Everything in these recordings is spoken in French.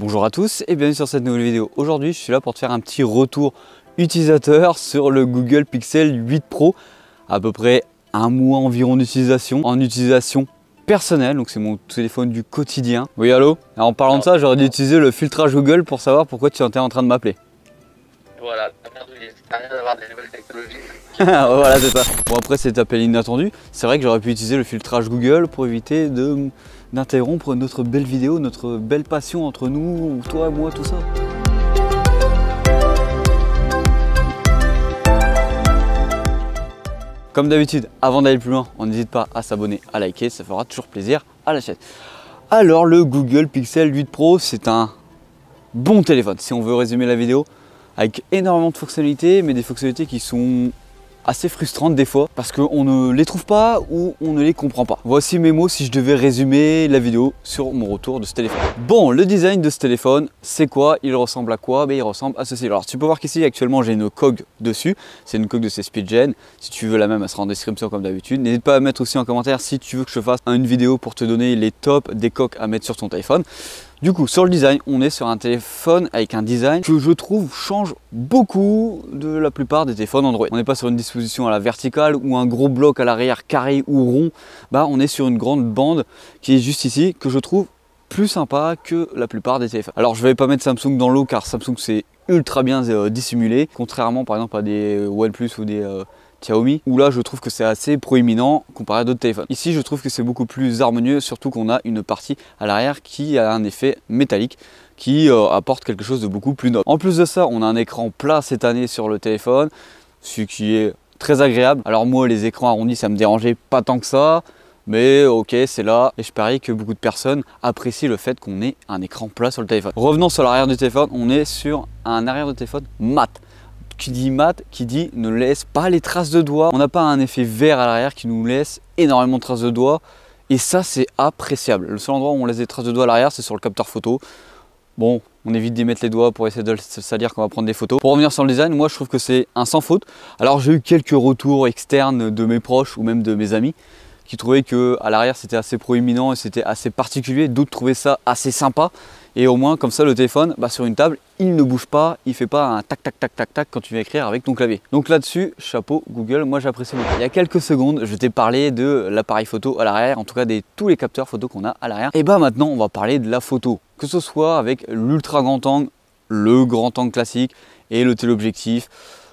Bonjour à tous et bienvenue sur cette nouvelle vidéo. Aujourd'hui, je suis là pour te faire un petit retour utilisateur sur le Google Pixel 8 Pro. À peu près un mois environ d'utilisation, en utilisation personnelle, donc c'est mon téléphone du quotidien. Oui, allô En parlant de ça, j'aurais dû utiliser le filtrage Google pour savoir pourquoi tu étais en train de m'appeler. Voilà, d'avoir des nouvelles technologies. voilà, c'est ça. Bon, après, cet appel inattendu. C'est vrai que j'aurais pu utiliser le filtrage Google pour éviter de d'interrompre notre belle vidéo, notre belle passion entre nous, toi, et moi, tout ça. Comme d'habitude, avant d'aller plus loin, on n'hésite pas à s'abonner, à liker, ça fera toujours plaisir à la chaîne. Alors le Google Pixel 8 Pro, c'est un bon téléphone, si on veut résumer la vidéo, avec énormément de fonctionnalités, mais des fonctionnalités qui sont assez frustrante des fois parce qu'on ne les trouve pas ou on ne les comprend pas. Voici mes mots si je devais résumer la vidéo sur mon retour de ce téléphone. Bon, le design de ce téléphone, c'est quoi Il ressemble à quoi ben, Il ressemble à ceci. Alors tu peux voir qu'ici actuellement j'ai une coque dessus, c'est une coque de ces SpeedGen. Si tu veux la même, elle sera en description comme d'habitude. N'hésite pas à mettre aussi en commentaire si tu veux que je fasse une vidéo pour te donner les tops des coques à mettre sur ton téléphone. Du coup, sur le design, on est sur un téléphone avec un design que je trouve change beaucoup de la plupart des téléphones Android. On n'est pas sur une disposition à la verticale ou un gros bloc à l'arrière carré ou rond. Bah, on est sur une grande bande qui est juste ici que je trouve plus sympa que la plupart des téléphones. Alors je ne vais pas mettre Samsung dans l'eau car Samsung c'est ultra bien euh, dissimulé, contrairement par exemple à des euh, OnePlus ou des euh, Xiaomi, où là je trouve que c'est assez proéminent comparé à d'autres téléphones. Ici je trouve que c'est beaucoup plus harmonieux, surtout qu'on a une partie à l'arrière qui a un effet métallique qui euh, apporte quelque chose de beaucoup plus noble. En plus de ça, on a un écran plat cette année sur le téléphone, ce qui est très agréable. Alors moi, les écrans arrondis, ça me dérangeait pas tant que ça, mais ok, c'est là. Et je parie que beaucoup de personnes apprécient le fait qu'on ait un écran plat sur le téléphone. Revenons sur l'arrière du téléphone, on est sur un arrière de téléphone mat qui dit mat, qui dit ne laisse pas les traces de doigts. On n'a pas un effet vert à l'arrière qui nous laisse énormément de traces de doigts. Et ça, c'est appréciable. Le seul endroit où on laisse des traces de doigts à l'arrière, c'est sur le capteur photo. Bon, on évite d'y mettre les doigts pour essayer de se salir quand on va prendre des photos. Pour revenir sur le design, moi je trouve que c'est un sans faute. Alors j'ai eu quelques retours externes de mes proches ou même de mes amis qui trouvaient que à l'arrière c'était assez proéminent et c'était assez particulier, d'autres trouvaient ça assez sympa. Et au moins comme ça le téléphone bah, sur une table il ne bouge pas, il fait pas un tac tac tac tac tac quand tu viens écrire avec ton clavier. Donc là-dessus, chapeau Google, moi j'apprécie beaucoup. Il y a quelques secondes, je t'ai parlé de l'appareil photo à l'arrière, en tout cas des tous les capteurs photo qu'on a à l'arrière. Et bah maintenant on va parler de la photo, que ce soit avec l'ultra grand angle, le grand angle classique et le téléobjectif.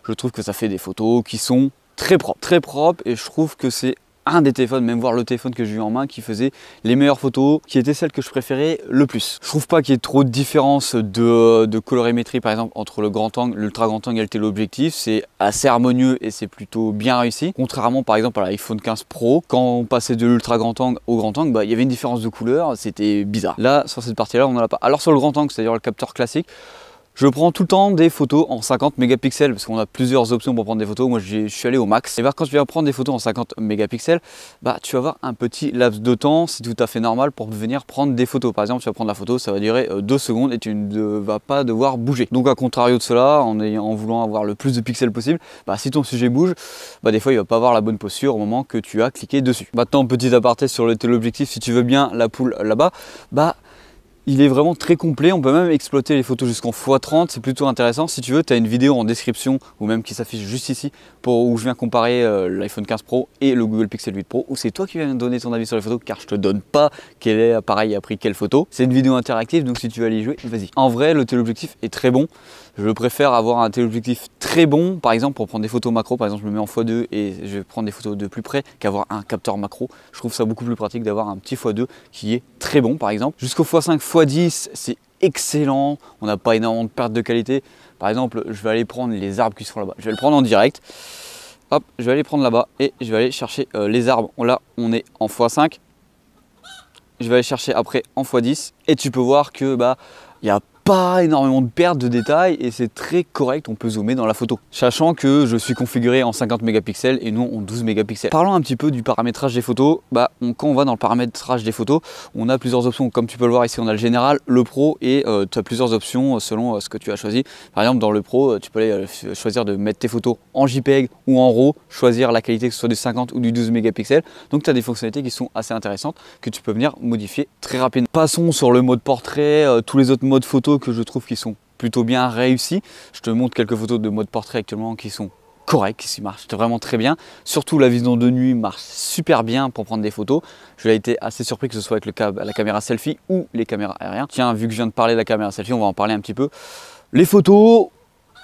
Je trouve que ça fait des photos qui sont très propres, très propres et je trouve que c'est un des téléphones, même voir le téléphone que j'ai eu en main, qui faisait les meilleures photos, qui était celle que je préférais le plus. Je trouve pas qu'il y ait trop de différence de, colorimétrie, par exemple, entre le grand angle, l'ultra grand angle et le téléobjectif. C'est assez harmonieux et c'est plutôt bien réussi. Contrairement, par exemple, à l'iPhone 15 Pro, quand on passait de l'ultra grand angle au grand angle, bah, il y avait une différence de couleur, c'était bizarre. Là, sur cette partie-là, on n'en a pas. Alors sur le grand angle, c'est-à-dire le capteur classique, je prends tout le temps des photos en 50 mégapixels parce qu'on a plusieurs options pour prendre des photos. Moi, je suis allé au max. Et bien, quand tu viens prendre des photos en 50 mégapixels, bah, tu vas avoir un petit laps de temps, c'est tout à fait normal pour venir prendre des photos. Par exemple, tu vas prendre la photo, ça va durer 2 euh, secondes et tu ne vas pas devoir bouger. Donc, à contrario de cela, en, voulant avoir le plus de pixels possible, bah, si ton sujet bouge, bah, des fois, il va pas avoir la bonne posture au moment que tu as cliqué dessus. Maintenant, petit aparté sur le téléobjectif, si tu veux bien la poule là-bas, bah il est vraiment très complet, on peut même exploiter les photos jusqu'en x30, c'est plutôt intéressant. Si tu veux, tu as une vidéo en description ou même qui s'affiche juste ici pour, où je viens comparer euh, l'iPhone 15 Pro et le Google Pixel 8 Pro, où c'est toi qui viens donner ton avis sur les photos car je te donne pas quel appareil a pris quelle photo. C'est une vidéo interactive, donc si tu veux aller y jouer, vas-y. En vrai, le téléobjectif est très bon. Je préfère avoir un téléobjectif très bon, par exemple pour prendre des photos macro, par exemple je me mets en x2 et je vais prendre des photos de plus près qu'avoir un capteur macro. Je trouve ça beaucoup plus pratique d'avoir un petit x2 qui est très bon par exemple. Jusqu'au x5, x 10 c'est excellent. On n'a pas énormément de perte de qualité. Par exemple, je vais aller prendre les arbres qui sont là-bas. Je vais le prendre en direct. Hop, je vais aller prendre là-bas et je vais aller chercher euh, les arbres. Là, on est en x5. Je vais aller chercher après en x10. Et tu peux voir que bah il n'y a pas énormément de perte de détails et c'est très correct, on peut zoomer dans la photo. Sachant que je suis configuré en 50 mégapixels et nous en 12 mégapixels. Parlons un petit peu du paramétrage des photos. Bah, quand on va dans le paramétrage des photos, on a plusieurs options. Comme tu peux le voir ici, on a le général, le pro et euh, tu as plusieurs options selon euh, ce que tu as choisi. Par exemple, dans le pro, euh, tu peux aller choisir de mettre tes photos en JPEG ou en RAW, choisir la qualité que ce soit du 50 ou du 12 mégapixels. Donc tu as des fonctionnalités qui sont assez intéressantes que tu peux venir modifier très rapidement. Passons sur le mode portrait, tous les autres modes photo que je trouve qui sont plutôt bien réussies. Je te montre quelques photos de mode portrait actuellement qui sont correctes, qui marchent vraiment très bien. Surtout la vision de nuit marche super bien pour prendre des photos. Je l'ai été assez surpris que ce soit avec le la caméra selfie ou les caméras aériennes. Tiens, vu que je viens de parler de la caméra selfie, on va en parler un petit peu. Les photos,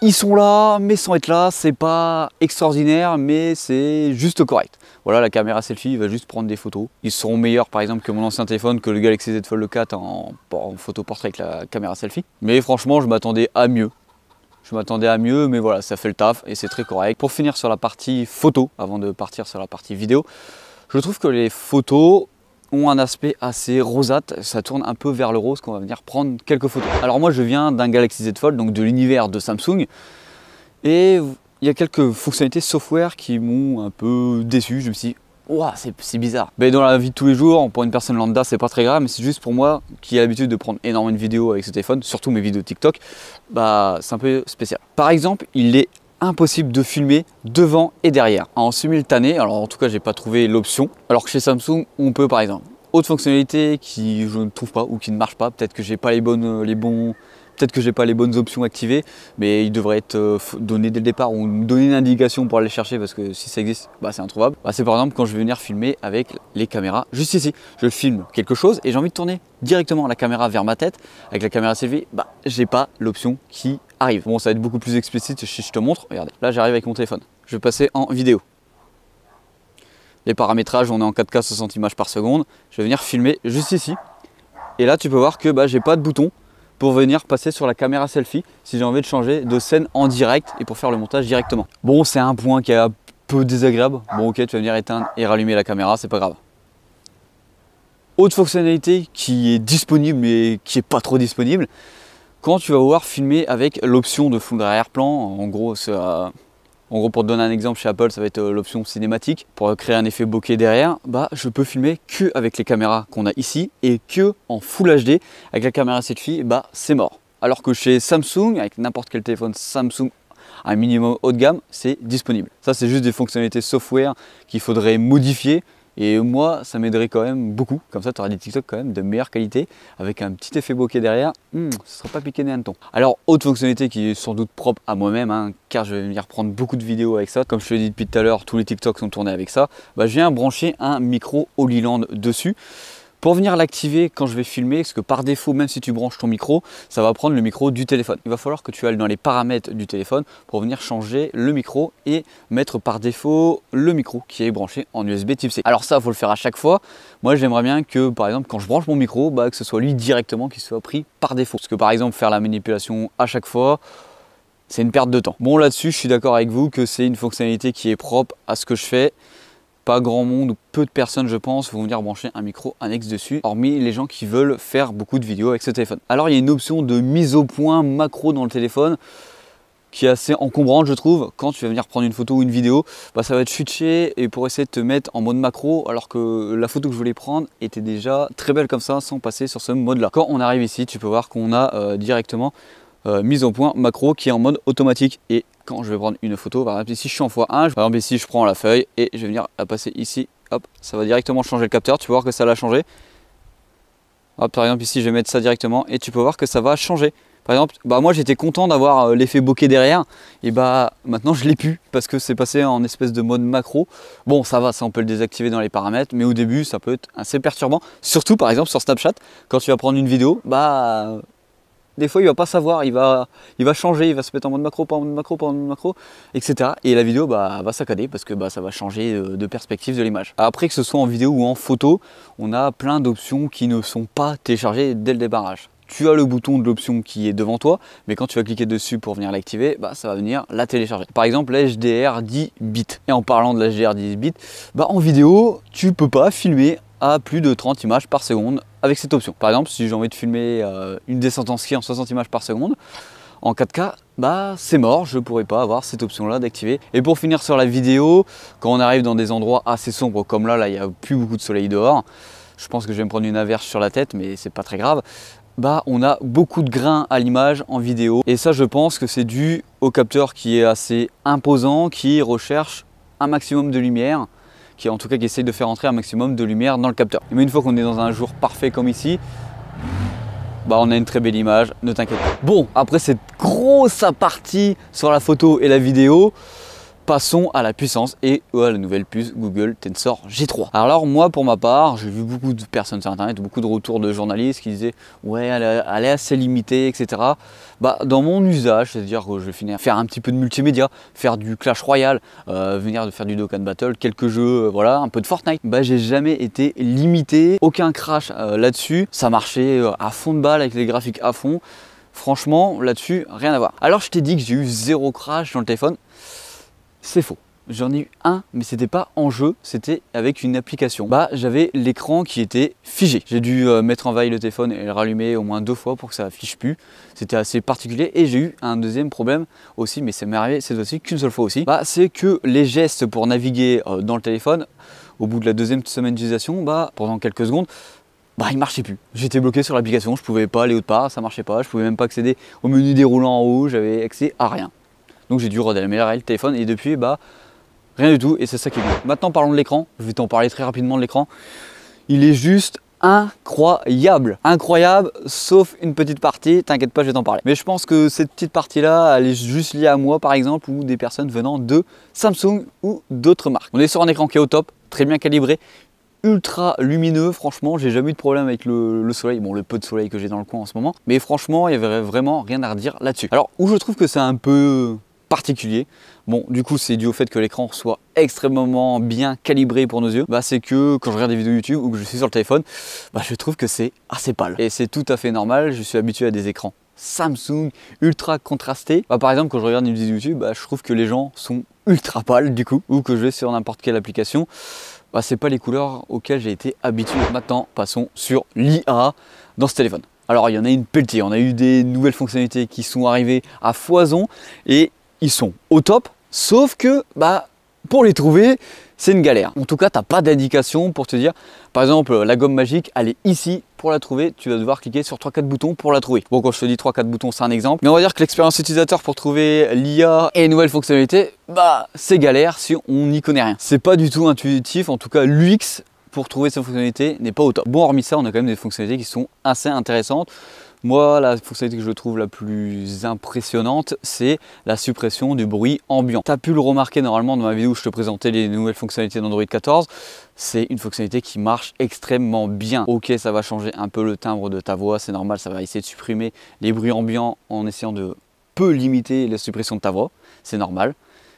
ils sont là, mais sans être là, c'est pas extraordinaire, mais c'est juste correct. Voilà, la caméra selfie va juste prendre des photos. Ils seront meilleurs, par exemple, que mon ancien téléphone, que le Galaxy Z Fold 4 en, en photo portrait avec la caméra selfie. Mais franchement, je m'attendais à mieux. Je m'attendais à mieux, mais voilà, ça fait le taf et c'est très correct. Pour finir sur la partie photo, avant de partir sur la partie vidéo, je trouve que les photos un aspect assez rosate, ça tourne un peu vers le rose qu'on va venir prendre quelques photos. Alors moi je viens d'un Galaxy Z Fold, donc de l'univers de Samsung, et il y a quelques fonctionnalités software qui m'ont un peu déçu, je me suis dit c'est bizarre. Mais dans la vie de tous les jours, pour une personne lambda, c'est pas très grave, mais c'est juste pour moi qui a l'habitude de prendre énormément de vidéos avec ce téléphone, surtout mes vidéos TikTok, bah c'est un peu spécial. Par exemple, il est impossible de filmer devant et derrière hein, en simultané. Alors en tout cas, j'ai pas trouvé l'option. Alors que chez Samsung, on peut par exemple. Autre fonctionnalité qui je ne trouve pas ou qui ne marche pas, peut-être que j'ai pas les bonnes euh, les bons peut-être que j'ai pas les bonnes options activées, mais il devrait être euh, donné dès le départ ou donner une indication pour aller chercher parce que si ça existe, bah, c'est introuvable. Bah, c'est par exemple quand je vais venir filmer avec les caméras juste ici. Je filme quelque chose et j'ai envie de tourner directement la caméra vers ma tête avec la caméra CV Bah, j'ai pas l'option qui Bon, ça va être beaucoup plus explicite si je te montre. Regardez, là j'arrive avec mon téléphone. Je vais passer en vidéo. Les paramétrages, on est en 4K 60 images par seconde. Je vais venir filmer juste ici. Et là, tu peux voir que bah, j'ai pas de bouton pour venir passer sur la caméra selfie si j'ai envie de changer de scène en direct et pour faire le montage directement. Bon, c'est un point qui est un peu désagréable. Bon, ok, tu vas venir éteindre et rallumer la caméra, c'est pas grave. Autre fonctionnalité qui est disponible mais qui est pas trop disponible, quand tu vas vouloir filmer avec l'option de fond d'arrière-plan, en gros, pour te donner un exemple chez Apple, ça va être euh, l'option cinématique. Pour créer un effet bokeh derrière, bah, je peux filmer que avec les caméras qu'on a ici et que en Full HD. Avec la caméra selfie, bah, c'est mort. Alors que chez Samsung, avec n'importe quel téléphone Samsung un minimum haut de gamme, c'est disponible. Ça, c'est juste des fonctionnalités software qu'il faudrait modifier et moi, ça m'aiderait quand même beaucoup. Comme ça, tu auras des TikTok quand même de meilleure qualité avec un petit effet bokeh derrière. ça hmm, ne sera pas piqué un ton. Alors, autre fonctionnalité qui est sans doute propre à moi-même, hein, car je vais venir prendre beaucoup de vidéos avec ça. Comme je te l'ai dit depuis tout à l'heure, tous les TikTok sont tournés avec ça. Bah, je viens brancher un micro Holyland dessus. Pour venir l'activer quand je vais filmer, parce que par défaut, même si tu branches ton micro, ça va prendre le micro du téléphone. Il va falloir que tu ailles dans les paramètres du téléphone pour venir changer le micro et mettre par défaut le micro qui est branché en USB type C. Alors ça, il faut le faire à chaque fois. Moi, j'aimerais bien que, par exemple, quand je branche mon micro, bah, que ce soit lui directement qui soit pris par défaut. Parce que, par exemple, faire la manipulation à chaque fois, c'est une perte de temps. Bon, là-dessus, je suis d'accord avec vous que c'est une fonctionnalité qui est propre à ce que je fais pas grand monde peu de personnes je pense vont venir brancher un micro annexe dessus hormis les gens qui veulent faire beaucoup de vidéos avec ce téléphone. Alors il y a une option de mise au point macro dans le téléphone qui est assez encombrante je trouve quand tu vas venir prendre une photo ou une vidéo bah, ça va être futché et pour essayer de te mettre en mode macro alors que la photo que je voulais prendre était déjà très belle comme ça sans passer sur ce mode là quand on arrive ici tu peux voir qu'on a euh, directement euh, mise au point macro qui est en mode automatique et quand je vais prendre une photo, par exemple ici je suis en x1, par exemple ici je prends la feuille et je vais venir la passer ici, hop, ça va directement changer le capteur, tu peux voir que ça l'a changé. Hop, par exemple ici je vais mettre ça directement et tu peux voir que ça va changer. Par exemple, bah moi j'étais content d'avoir euh, l'effet bokeh derrière, et bah maintenant je l'ai plus parce que c'est passé en espèce de mode macro. Bon, ça va, ça on peut le désactiver dans les paramètres, mais au début ça peut être assez perturbant, surtout par exemple sur Snapchat, quand tu vas prendre une vidéo, bah des fois, il va pas savoir, il va, il va changer, il va se mettre en mode macro, pas en mode macro, pas en mode macro, etc. Et la vidéo bah, va saccader parce que bah, ça va changer euh, de perspective de l'image. Après, que ce soit en vidéo ou en photo, on a plein d'options qui ne sont pas téléchargées dès le débarrage tu as le bouton de l'option qui est devant toi, mais quand tu vas cliquer dessus pour venir l'activer, bah, ça va venir la télécharger. Par exemple, HDR 10 bits. Et en parlant de l'HDR 10 bits, en vidéo, tu peux pas filmer à plus de 30 images par seconde avec cette option. Par exemple, si j'ai envie de filmer euh, une descente en ski en 60 images par seconde, en 4K, bah c'est mort, je pourrais pas avoir cette option là d'activer. Et pour finir sur la vidéo, quand on arrive dans des endroits assez sombres comme là, là il n'y a plus beaucoup de soleil dehors, je pense que je vais me prendre une averse sur la tête mais c'est pas très grave, bah on a beaucoup de grains à l'image en vidéo et ça je pense que c'est dû au capteur qui est assez imposant, qui recherche un maximum de lumière qui en tout cas qui essaye de faire entrer un maximum de lumière dans le capteur. Mais une fois qu'on est dans un jour parfait comme ici, bah on a une très belle image, ne t'inquiète pas. Bon, après cette grosse partie sur la photo et la vidéo, passons à la puissance et à oh, la nouvelle puce Google Tensor G3. Alors moi pour ma part, j'ai vu beaucoup de personnes sur internet, beaucoup de retours de journalistes qui disaient ouais elle est, assez limitée, etc. Bah dans mon usage, c'est-à-dire que je vais finir faire un petit peu de multimédia, faire du Clash Royale, euh, venir de faire du Dokkan Battle, quelques jeux, euh, voilà, un peu de Fortnite. Bah j'ai jamais été limité, aucun crash euh, là-dessus, ça marchait à fond de balle avec les graphiques à fond. Franchement, là-dessus, rien à voir. Alors, je t'ai dit que j'ai eu zéro crash dans le téléphone. C'est faux. J'en ai eu un, mais c'était pas en jeu, c'était avec une application. Bah, j'avais l'écran qui était figé. J'ai dû euh, mettre en veille le téléphone et le rallumer au moins deux fois pour que ça fiche plus. C'était assez particulier et j'ai eu un deuxième problème aussi, mais ça m'est arrivé cette fois-ci qu'une seule fois aussi. Bah, c'est que les gestes pour naviguer euh, dans le téléphone, au bout de la deuxième semaine d'utilisation, bah, pendant quelques secondes, bah, il marchait plus. J'étais bloqué sur l'application, je pouvais pas aller autre part, ça marchait pas, je pouvais même pas accéder au menu déroulant en haut, j'avais accès à rien. Donc j'ai dû redémarrer le téléphone et depuis, bah, rien du tout et c'est ça qui est bien. Maintenant, parlons de l'écran. Je vais t'en parler très rapidement de l'écran. Il est juste incroyable. Incroyable, sauf une petite partie, t'inquiète pas, je vais t'en parler. Mais je pense que cette petite partie-là, elle est juste liée à moi, par exemple, ou des personnes venant de Samsung ou d'autres marques. On est sur un écran qui est au top, très bien calibré, ultra lumineux, franchement, j'ai jamais eu de problème avec le, le, soleil, bon, le peu de soleil que j'ai dans le coin en ce moment, mais franchement, il y avait vraiment rien à redire là-dessus. Alors, où je trouve que c'est un peu particulier. Bon, du coup, c'est dû au fait que l'écran soit extrêmement bien calibré pour nos yeux. Bah, c'est que quand je regarde des vidéos YouTube ou que je suis sur le téléphone, bah, je trouve que c'est assez pâle. Et c'est tout à fait normal, je suis habitué à des écrans Samsung ultra contrastés. Bah, par exemple, quand je regarde une vidéo YouTube, bah, je trouve que les gens sont ultra pâles du coup, ou que je vais sur n'importe quelle application. Bah, c'est pas les couleurs auxquelles j'ai été habitué. Maintenant, passons sur l'IA dans ce téléphone. Alors il y en a une pelletée, on a eu des nouvelles fonctionnalités qui sont arrivées à foison et ils sont au top, sauf que bah, pour les trouver, c'est une galère. En tout cas, tu n'as pas d'indication pour te dire, par exemple, la gomme magique, elle est ici. Pour la trouver, tu vas devoir cliquer sur 3-4 boutons pour la trouver. Bon, quand je te dis 3-4 boutons, c'est un exemple. Mais on va dire que l'expérience utilisateur pour trouver l'IA et les nouvelles fonctionnalités, bah, c'est galère si on n'y connaît rien. C'est pas du tout intuitif. En tout cas, l'UX pour trouver ces fonctionnalités n'est pas au top. Bon, hormis ça, on a quand même des fonctionnalités qui sont assez intéressantes. Moi, la fonctionnalité que je trouve la plus impressionnante, c'est la suppression du bruit ambiant. Tu as pu le remarquer normalement dans ma vidéo où je te présentais les nouvelles fonctionnalités d'Android 14. C'est une fonctionnalité qui marche extrêmement bien. Ok, ça va changer un peu le timbre de ta voix, c'est normal, ça va essayer de supprimer les bruits ambiants en essayant de peu limiter la suppression de ta voix, c'est normal.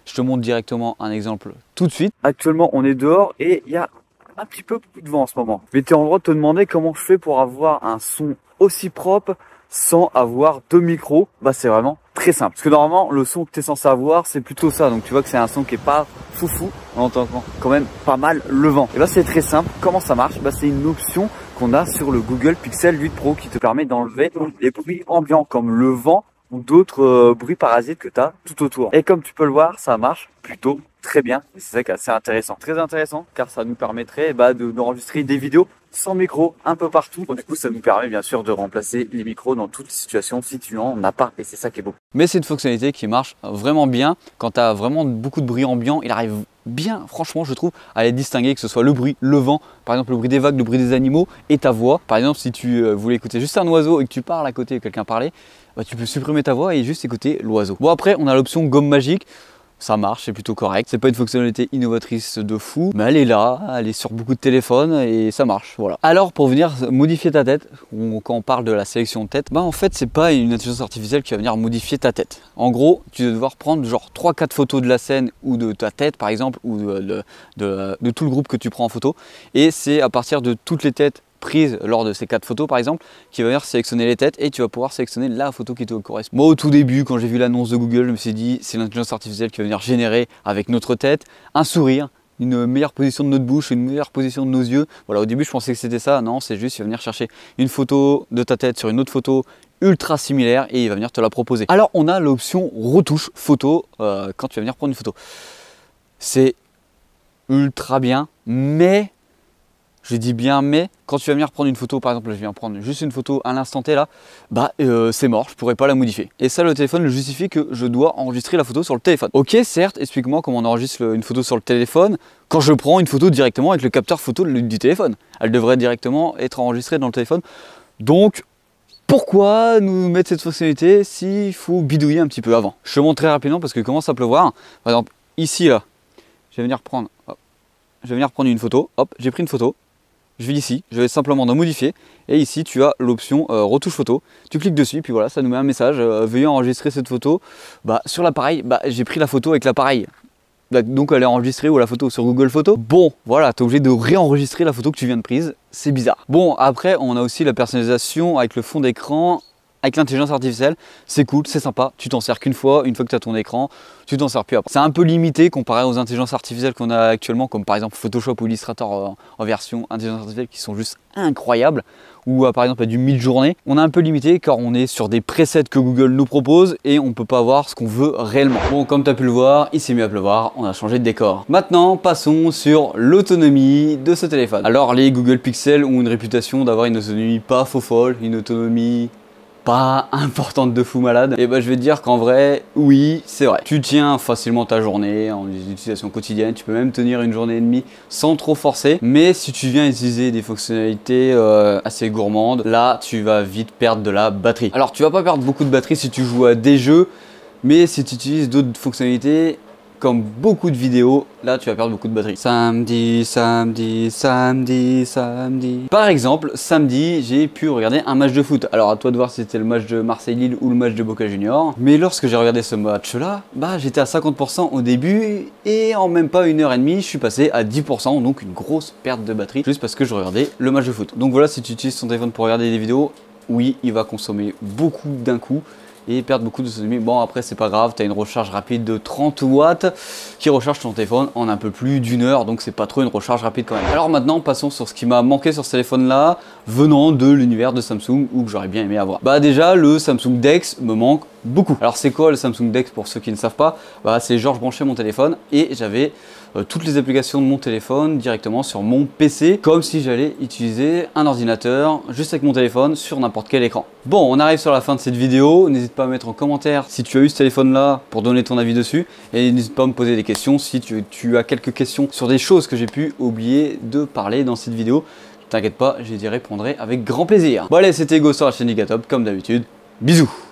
Je te montre directement un exemple tout de suite. Actuellement, on est dehors et il y a un petit peu plus de vent en ce moment. Mais tu es en droit de te demander comment je fais pour avoir un son aussi propre sans avoir deux micros. Bah c'est vraiment très simple. Parce que normalement le son que tu es censé avoir c'est plutôt ça. Donc tu vois que c'est un son qui est pas foufou. en entendant. quand même pas mal le vent. Et bah c'est très simple. Comment ça marche Bah c'est une option qu'on a sur le Google Pixel 8 Pro qui te permet d'enlever les bruits ambiants comme le vent ou d'autres euh, bruits parasites que tu as tout autour. Et comme tu peux le voir, ça marche plutôt très bien. C'est ça qui est assez intéressant. Très intéressant, car ça nous permettrait bah, d'enregistrer des vidéos sans micro un peu partout. Du coup, ça nous permet bien sûr de remplacer les micros dans toutes les situations si tu n'en as pas. Et c'est ça qui est beau. Mais c'est une fonctionnalité qui marche vraiment bien. Quand tu as vraiment beaucoup de bruit ambiant, il arrive bien, franchement, je trouve, à les distinguer, que ce soit le bruit, le vent, par exemple le bruit des vagues, le bruit des animaux et ta voix. Par exemple, si tu euh, voulais écouter juste un oiseau et que tu parles à côté et quelqu'un parlait, bah, tu peux supprimer ta voix et juste écouter l'oiseau. Bon, après, on a l'option gomme magique ça marche, c'est plutôt correct. C'est pas une fonctionnalité innovatrice de fou, mais elle est là, elle est sur beaucoup de téléphones et ça marche. Voilà. Alors pour venir modifier ta tête, ou quand on parle de la sélection de tête, bah en fait c'est pas une intelligence artificielle qui va venir modifier ta tête. En gros, tu vas devoir prendre genre 3-4 photos de la scène ou de ta tête par exemple ou de, de tout le groupe que tu prends en photo et c'est à partir de toutes les têtes prise lors de ces quatre photos par exemple, qui va venir sélectionner les têtes et tu vas pouvoir sélectionner la photo qui te correspond. Moi au tout début, quand j'ai vu l'annonce de Google, je me suis dit c'est l'intelligence artificielle qui va venir générer avec notre tête un sourire, une meilleure position de notre bouche, une meilleure position de nos yeux. Voilà, au début je pensais que c'était ça, non, c'est juste il va venir chercher une photo de ta tête sur une autre photo ultra similaire et il va venir te la proposer. Alors on a l'option retouche photo euh, quand tu vas venir prendre une photo. C'est ultra bien, mais je dis bien mais, quand tu vas venir prendre une photo, par exemple, je viens prendre juste une photo à l'instant T là, bah euh, c'est mort, je pourrais pas la modifier. Et ça, le téléphone le justifie que je dois enregistrer la photo sur le téléphone. Ok, certes, explique-moi comment on enregistre une photo sur le téléphone quand je prends une photo directement avec le capteur photo du téléphone. Elle devrait directement être enregistrée dans le téléphone. Donc, pourquoi nous mettre cette fonctionnalité s'il faut bidouiller un petit peu avant Je te montre très rapidement parce que commence à pleuvoir. Par exemple, ici là, je vais venir prendre, je vais venir prendre une photo. Hop, j'ai pris une photo je vais ici, je vais simplement dans modifier et ici tu as l'option euh, retouche photo. Tu cliques dessus puis voilà, ça nous met un message euh, veuillez enregistrer cette photo. Bah sur l'appareil, bah, j'ai pris la photo avec l'appareil. Bah, donc elle est enregistrée ou la photo sur Google Photo. Bon, voilà, tu es obligé de réenregistrer la photo que tu viens de prise. C'est bizarre. Bon, après, on a aussi la personnalisation avec le fond d'écran avec l'intelligence artificielle, c'est cool, c'est sympa, tu t'en sers qu'une fois, une fois que tu as ton écran, tu t'en sers plus après. C'est un peu limité comparé aux intelligences artificielles qu'on a actuellement, comme par exemple Photoshop ou Illustrator euh, en, version intelligence artificielle qui sont juste incroyables, ou euh, par exemple à du mid-journée. On est un peu limité car on est sur des presets que Google nous propose et on peut pas voir ce qu'on veut réellement. Bon, comme tu as pu le voir, il s'est mis à pleuvoir, on a changé de décor. Maintenant, passons sur l'autonomie de ce téléphone. Alors les Google Pixel ont une réputation d'avoir une autonomie pas faux folle, une autonomie pas importante de fou malade, et ben bah, je vais dire qu'en vrai, oui, c'est vrai. Tu tiens facilement ta journée en utilisation quotidienne, tu peux même tenir une journée et demie sans trop forcer, mais si tu viens utiliser des fonctionnalités euh, assez gourmandes, là tu vas vite perdre de la batterie. Alors tu vas pas perdre beaucoup de batterie si tu joues à des jeux, mais si tu utilises d'autres fonctionnalités, comme beaucoup de vidéos, là tu vas perdre beaucoup de batterie. Samedi, samedi, samedi, samedi. Par exemple, samedi, j'ai pu regarder un match de foot. Alors à toi de voir si c'était le match de Marseille-Lille ou le match de Boca Junior. Mais lorsque j'ai regardé ce match-là, bah j'étais à 50% au début et en même pas une heure et demie, je suis passé à 10%, donc une grosse perte de batterie, juste parce que je regardais le match de foot. Donc voilà, si tu utilises ton téléphone pour regarder des vidéos, oui, il va consommer beaucoup d'un coup et perdre beaucoup de sonomies. Bon, après, c'est pas grave, tu as une recharge rapide de 30 watts qui recharge ton téléphone en un peu plus d'une heure, donc c'est pas trop une recharge rapide quand même. Alors maintenant, passons sur ce qui m'a manqué sur ce téléphone-là, venant de l'univers de Samsung ou que j'aurais bien aimé avoir. Bah déjà, le Samsung Dex me manque beaucoup. Alors c'est quoi le Samsung Dex pour ceux qui ne savent pas bah, C'est genre je mon téléphone et j'avais euh, toutes les applications de mon téléphone directement sur mon PC comme si j'allais utiliser un ordinateur juste avec mon téléphone sur n'importe quel écran. Bon on arrive sur la fin de cette vidéo, n'hésite pas à mettre en commentaire si tu as eu ce téléphone là pour donner ton avis dessus et n'hésite pas à me poser des questions si tu, as quelques questions sur des choses que j'ai pu oublier de parler dans cette vidéo. T'inquiète pas, j'y répondrai avec grand plaisir. Bon allez, c'était Ego sur la chaîne comme d'habitude. Bisous